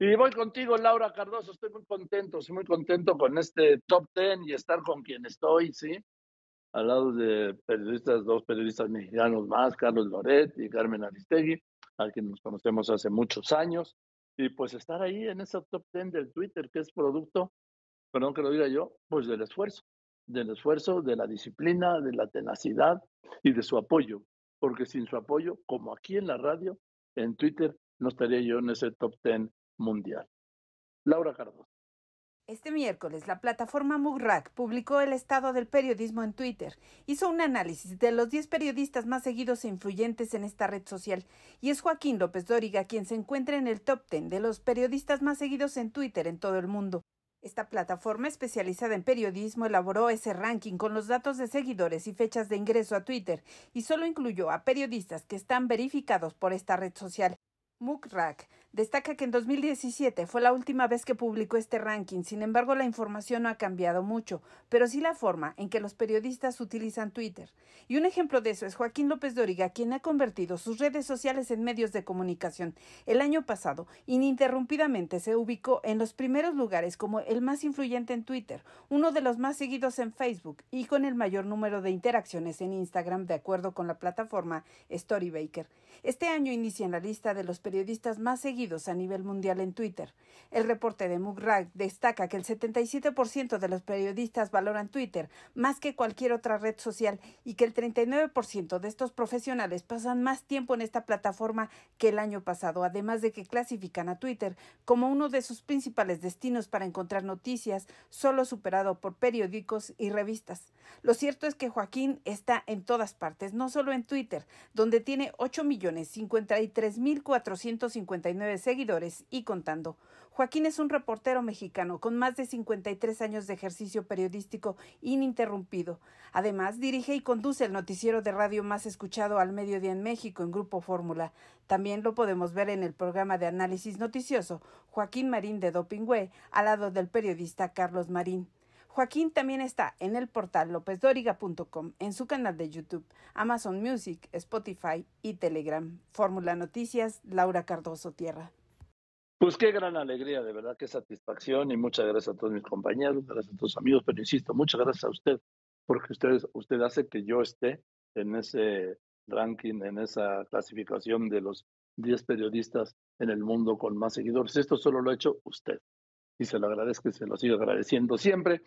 Y voy contigo, Laura Cardoso. Estoy muy contento, estoy muy contento con este top ten y estar con quien estoy, ¿sí? Al lado de periodistas, dos periodistas mexicanos más, Carlos Loret y Carmen Aristegui, a quien nos conocemos hace muchos años. Y pues estar ahí en ese top ten del Twitter, que es producto, perdón que lo diga yo, pues del esfuerzo, del esfuerzo, de la disciplina, de la tenacidad y de su apoyo. Porque sin su apoyo, como aquí en la radio, en Twitter, no estaría yo en ese top ten mundial. Laura Cardoso. Este miércoles, la plataforma Mugrac publicó el estado del periodismo en Twitter. Hizo un análisis de los 10 periodistas más seguidos e influyentes en esta red social. Y es Joaquín López Dóriga quien se encuentra en el top 10 de los periodistas más seguidos en Twitter en todo el mundo. Esta plataforma especializada en periodismo elaboró ese ranking con los datos de seguidores y fechas de ingreso a Twitter y solo incluyó a periodistas que están verificados por esta red social. Mukrak destaca que en 2017 fue la última vez que publicó este ranking, sin embargo la información no ha cambiado mucho, pero sí la forma en que los periodistas utilizan Twitter. Y un ejemplo de eso es Joaquín López Origa, quien ha convertido sus redes sociales en medios de comunicación. El año pasado, ininterrumpidamente se ubicó en los primeros lugares como el más influyente en Twitter, uno de los más seguidos en Facebook y con el mayor número de interacciones en Instagram, de acuerdo con la plataforma Storybaker. Este año inicia en la lista de los periodistas más seguidos a nivel mundial en Twitter. El reporte de Mugrag destaca que el 77% de los periodistas valoran Twitter más que cualquier otra red social y que el 39% de estos profesionales pasan más tiempo en esta plataforma que el año pasado, además de que clasifican a Twitter como uno de sus principales destinos para encontrar noticias, solo superado por periódicos y revistas. Lo cierto es que Joaquín está en todas partes, no solo en Twitter, donde tiene 8 millones 53 mil 400 459 seguidores y contando. Joaquín es un reportero mexicano con más de 53 años de ejercicio periodístico ininterrumpido. Además, dirige y conduce el noticiero de radio más escuchado al mediodía en México en Grupo Fórmula. También lo podemos ver en el programa de análisis noticioso Joaquín Marín de Dopingüe, al lado del periodista Carlos Marín. Joaquín también está en el portal lópezdoriga.com, en su canal de YouTube, Amazon Music, Spotify y Telegram. Fórmula Noticias, Laura Cardoso Tierra. Pues qué gran alegría, de verdad, qué satisfacción y muchas gracias a todos mis compañeros, gracias a todos mis amigos, pero insisto, muchas gracias a usted, porque usted, usted hace que yo esté en ese ranking, en esa clasificación de los 10 periodistas en el mundo con más seguidores. Esto solo lo ha hecho usted y se lo agradezco y se lo sigo agradeciendo siempre.